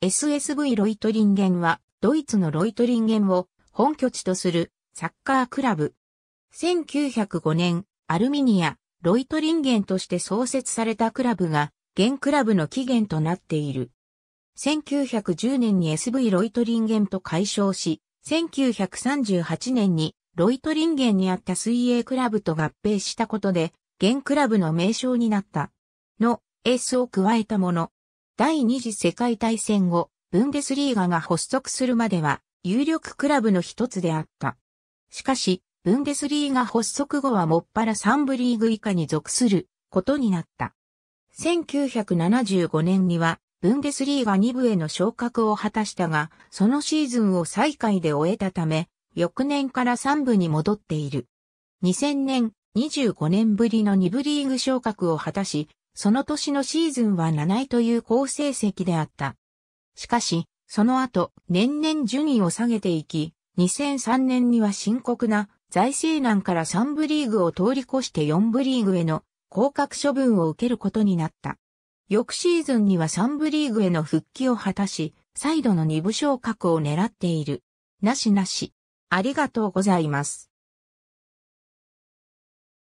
SSV ロイトリンゲンは、ドイツのロイトリンゲンを本拠地とするサッカークラブ。1905年、アルミニア、ロイトリンゲンとして創設されたクラブが、現クラブの起源となっている。1910年に SV ロイトリンゲンと解消し、1938年にロイトリンゲンにあった水泳クラブと合併したことで、現クラブの名称になった。の、S を加えたもの。第二次世界大戦後、ブンデスリーガが発足するまでは、有力クラブの一つであった。しかし、ブンデスリーガ発足後はもっぱら3部リーグ以下に属することになった。1975年には、ブンデスリーガ2部への昇格を果たしたが、そのシーズンを最下位で終えたため、翌年から3部に戻っている。2000年、25年ぶりの2部リーグ昇格を果たし、その年のシーズンは7位という好成績であった。しかし、その後、年々順位を下げていき、2003年には深刻な財政難から3部リーグを通り越して4部リーグへの降格処分を受けることになった。翌シーズンには3部リーグへの復帰を果たし、再度の2部昇格を狙っている。なしなし。ありがとうございます。